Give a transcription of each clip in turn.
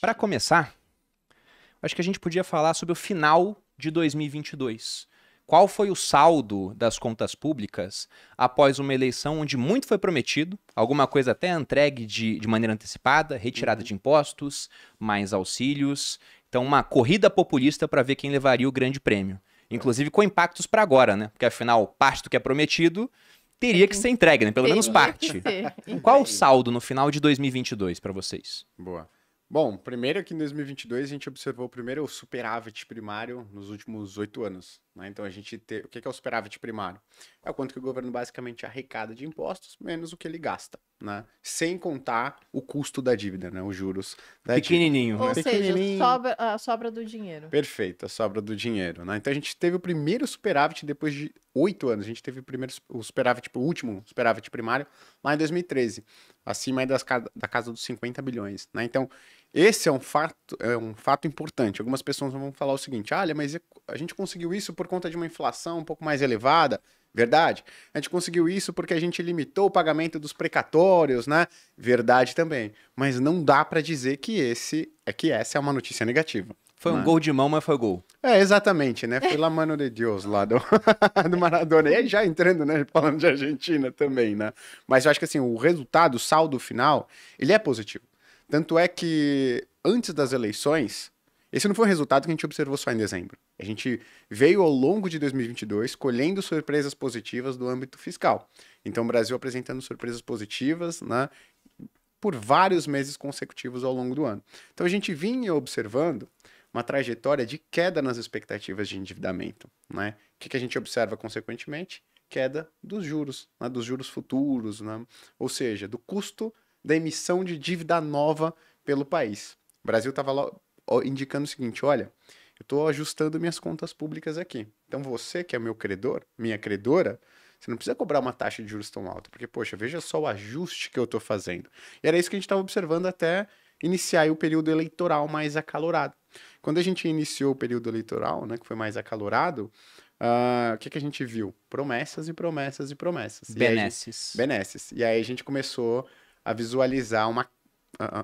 Para começar, acho que a gente podia falar sobre o final de 2022. Qual foi o saldo das contas públicas após uma eleição onde muito foi prometido, alguma coisa até entregue de, de maneira antecipada, retirada uhum. de impostos, mais auxílios. Então, uma corrida populista para ver quem levaria o grande prêmio. Inclusive com impactos para agora, né? Porque afinal, parte do que é prometido teria que ser entregue, né? Pelo menos parte. Qual o saldo no final de 2022 para vocês? Boa. Bom, primeiro que em 2022 a gente observou primeiro o superávit primário nos últimos oito anos. Né? Então a gente tem... O que é o superávit primário? É o quanto que o governo basicamente arrecada de impostos menos o que ele gasta, né? Sem contar o custo da dívida, né? Os juros da Pequenininho. Dívida. Ou né? seja, sobra, a sobra do dinheiro. Perfeito, a sobra do dinheiro. Né? Então a gente teve o primeiro superávit depois de oito anos. A gente teve o primeiro o superávit, tipo, o último superávit primário lá em 2013, acima das, da casa dos 50 bilhões. Né? Então esse é um fato, é um fato importante. Algumas pessoas vão falar o seguinte: olha, mas a gente conseguiu isso por conta de uma inflação um pouco mais elevada. Verdade. A gente conseguiu isso porque a gente limitou o pagamento dos precatórios, né? Verdade também. Mas não dá para dizer que esse é que essa é uma notícia negativa. Foi né? um gol de mão, mas foi gol. É, exatamente, né? Foi lá mano de Deus lá do, do Maradona. E já entrando, né? Falando de Argentina também, né? Mas eu acho que assim, o resultado, o saldo final, ele é positivo. Tanto é que antes das eleições, esse não foi um resultado que a gente observou só em dezembro. A gente veio ao longo de 2022 colhendo surpresas positivas do âmbito fiscal. Então, o Brasil apresentando surpresas positivas né, por vários meses consecutivos ao longo do ano. Então, a gente vinha observando uma trajetória de queda nas expectativas de endividamento. Né? O que, que a gente observa consequentemente? Queda dos juros, né, dos juros futuros, né? ou seja, do custo da emissão de dívida nova pelo país. O Brasil estava indicando o seguinte: olha, eu estou ajustando minhas contas públicas aqui. Então você, que é meu credor, minha credora, você não precisa cobrar uma taxa de juros tão alta, porque, poxa, veja só o ajuste que eu estou fazendo. E era isso que a gente estava observando até iniciar o período eleitoral mais acalorado. Quando a gente iniciou o período eleitoral, né, que foi mais acalorado, uh, o que, que a gente viu? Promessas e promessas e promessas. Benesses. E benesses. E aí a gente começou a visualizar uma,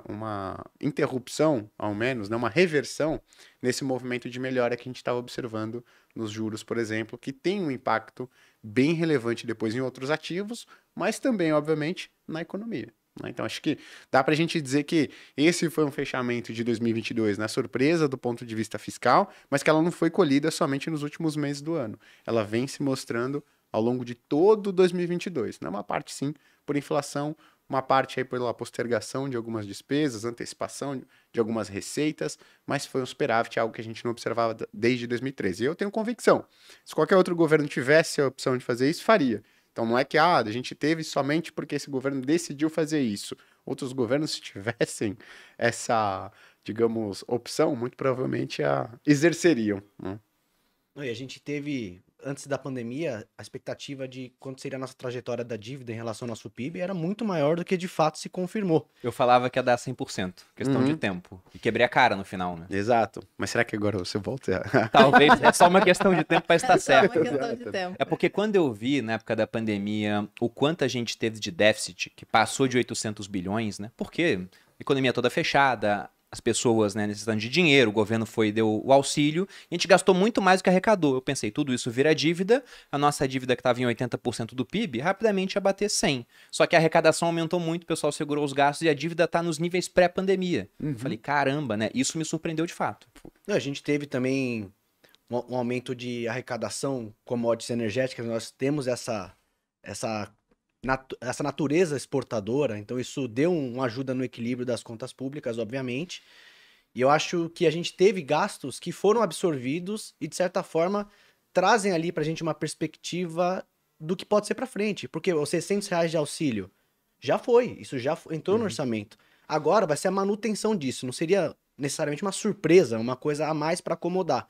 uma interrupção, ao menos, né, uma reversão nesse movimento de melhora que a gente estava observando nos juros, por exemplo, que tem um impacto bem relevante depois em outros ativos, mas também, obviamente, na economia. Né? Então, acho que dá para a gente dizer que esse foi um fechamento de 2022 na né? surpresa do ponto de vista fiscal, mas que ela não foi colhida somente nos últimos meses do ano. Ela vem se mostrando ao longo de todo 2022. Né? Uma parte, sim, por inflação, uma parte aí pela postergação de algumas despesas, antecipação de algumas receitas, mas foi um superávit, algo que a gente não observava desde 2013. E eu tenho convicção, se qualquer outro governo tivesse a opção de fazer isso, faria. Então não é que ah, a gente teve somente porque esse governo decidiu fazer isso. Outros governos, se tivessem essa, digamos, opção, muito provavelmente a exerceriam. Né? E a gente teve antes da pandemia, a expectativa de quanto seria a nossa trajetória da dívida em relação ao nosso PIB era muito maior do que de fato se confirmou. Eu falava que ia dar 100%, questão uhum. de tempo. E quebrei a cara no final, né? Exato. Mas será que agora você volta? Talvez, é só uma questão de tempo para estar é certo. É porque quando eu vi, na época da pandemia, o quanto a gente teve de déficit, que passou de 800 bilhões, né? Porque economia toda fechada, as pessoas né, necessitando de dinheiro, o governo foi deu o auxílio, e a gente gastou muito mais do que arrecadou. Eu pensei, tudo isso vira dívida, a nossa dívida que estava em 80% do PIB, rapidamente ia bater 100. Só que a arrecadação aumentou muito, o pessoal segurou os gastos e a dívida está nos níveis pré-pandemia. Uhum. Falei, caramba, né? Isso me surpreendeu de fato. A gente teve também um aumento de arrecadação, commodities energéticas, nós temos essa, essa nat essa natureza exportadora, então isso deu um, uma ajuda no equilíbrio das contas públicas, obviamente. E eu acho que a gente teve gastos que foram absorvidos e, de certa forma, trazem ali para a gente uma perspectiva do que pode ser para frente. Porque os 600 reais de auxílio já foi, isso já entrou uhum. no orçamento. Agora vai ser a manutenção disso, não seria necessariamente uma surpresa, uma coisa a mais para acomodar.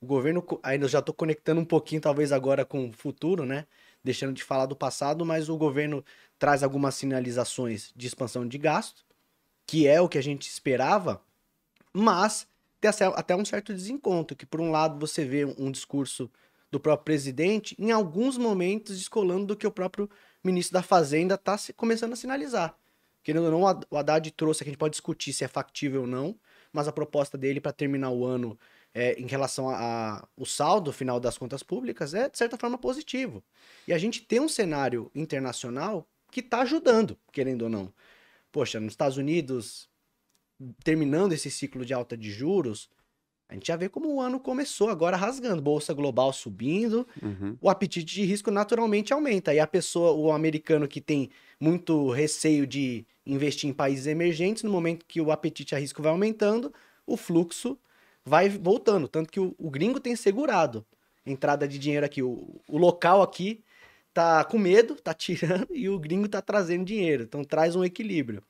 O governo, ainda já estou conectando um pouquinho, talvez agora com o futuro, né? deixando de falar do passado, mas o governo traz algumas sinalizações de expansão de gasto, que é o que a gente esperava, mas tem até um certo desencontro, que por um lado você vê um discurso do próprio presidente, em alguns momentos descolando do que o próprio ministro da Fazenda está começando a sinalizar. Querendo ou não, o Haddad trouxe, que a gente pode discutir se é factível ou não, mas a proposta dele para terminar o ano é, em relação ao saldo final das contas públicas é, de certa forma, positivo. E a gente tem um cenário internacional que está ajudando, querendo ou não. Poxa, nos Estados Unidos, terminando esse ciclo de alta de juros, a gente já vê como o ano começou agora rasgando. Bolsa global subindo, uhum. o apetite de risco naturalmente aumenta. E a pessoa, o americano que tem muito receio de investir em países emergentes, no momento que o apetite a risco vai aumentando, o fluxo vai voltando. Tanto que o, o gringo tem segurado entrada de dinheiro aqui. O, o local aqui tá com medo, tá tirando, e o gringo tá trazendo dinheiro. Então traz um equilíbrio.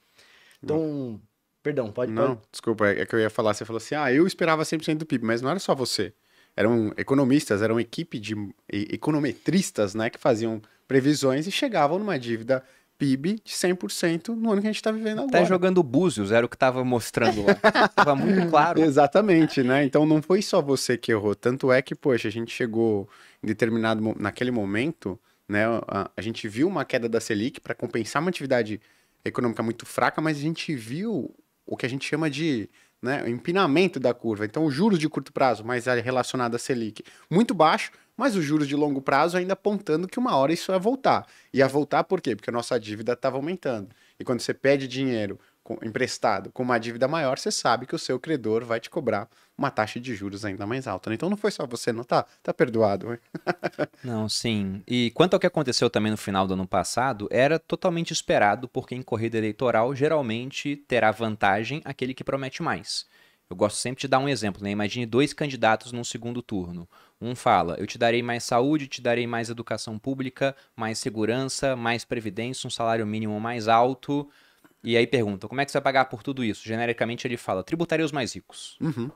Então. Perdão, pode Não, pode. desculpa, é, é que eu ia falar. Você falou assim: ah, eu esperava 100% do PIB, mas não era só você. Eram economistas, eram equipe de econometristas, né, que faziam previsões e chegavam numa dívida PIB de 100% no ano que a gente está vivendo agora. Até jogando búzios, era o que estava mostrando lá. Estava muito claro. Exatamente, né? Então não foi só você que errou. Tanto é que, poxa, a gente chegou em determinado... Naquele momento, né? A, a gente viu uma queda da Selic para compensar uma atividade econômica muito fraca, mas a gente viu o que a gente chama de né, empinamento da curva. Então, os juros de curto prazo, mas relacionado à Selic, muito baixo, mas os juros de longo prazo ainda apontando que uma hora isso ia voltar. Ia voltar por quê? Porque a nossa dívida estava aumentando. E quando você pede dinheiro emprestado com uma dívida maior, você sabe que o seu credor vai te cobrar uma taxa de juros ainda mais alta. Né? Então não foi só você, não tá? Tá perdoado. não, sim. E quanto ao que aconteceu também no final do ano passado, era totalmente esperado, porque em corrida eleitoral geralmente terá vantagem aquele que promete mais. Eu gosto sempre de dar um exemplo, né? Imagine dois candidatos num segundo turno. Um fala: Eu te darei mais saúde, te darei mais educação pública, mais segurança, mais previdência, um salário mínimo mais alto. E aí pergunta, como é que você vai pagar por tudo isso? Genericamente ele fala, tributarei os mais ricos. Uhum.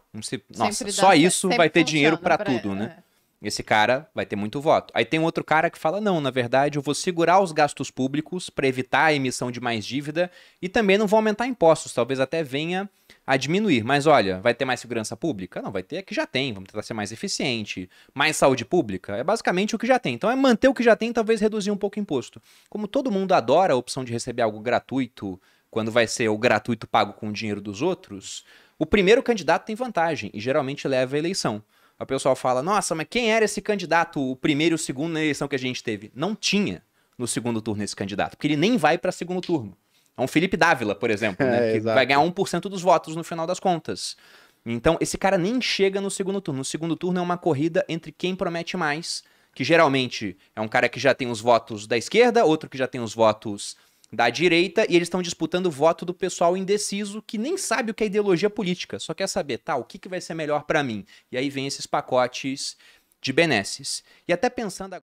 nossa, só isso vai ter dinheiro para tudo, né? É. Esse cara vai ter muito voto. Aí tem um outro cara que fala: não, na verdade, eu vou segurar os gastos públicos para evitar a emissão de mais dívida e também não vou aumentar impostos, talvez até venha a diminuir. Mas olha, vai ter mais segurança pública? Não, vai ter a é que já tem, vamos tentar ser mais eficiente. Mais saúde pública? É basicamente o que já tem. Então é manter o que já tem, talvez reduzir um pouco o imposto. Como todo mundo adora a opção de receber algo gratuito, quando vai ser o gratuito pago com o dinheiro dos outros, o primeiro candidato tem vantagem e geralmente leva a eleição. O pessoal fala: nossa, mas quem era esse candidato, o primeiro e o segundo na eleição que a gente teve? Não tinha no segundo turno esse candidato, porque ele nem vai para segundo turno. É um Felipe Dávila, por exemplo, é, né, é, que exato. vai ganhar 1% dos votos no final das contas. Então, esse cara nem chega no segundo turno. No segundo turno é uma corrida entre quem promete mais, que geralmente é um cara que já tem os votos da esquerda, outro que já tem os votos da direita e eles estão disputando o voto do pessoal indeciso que nem sabe o que é ideologia política, só quer saber, tá, o que, que vai ser melhor para mim? E aí vem esses pacotes de benesses. E até pensando agora.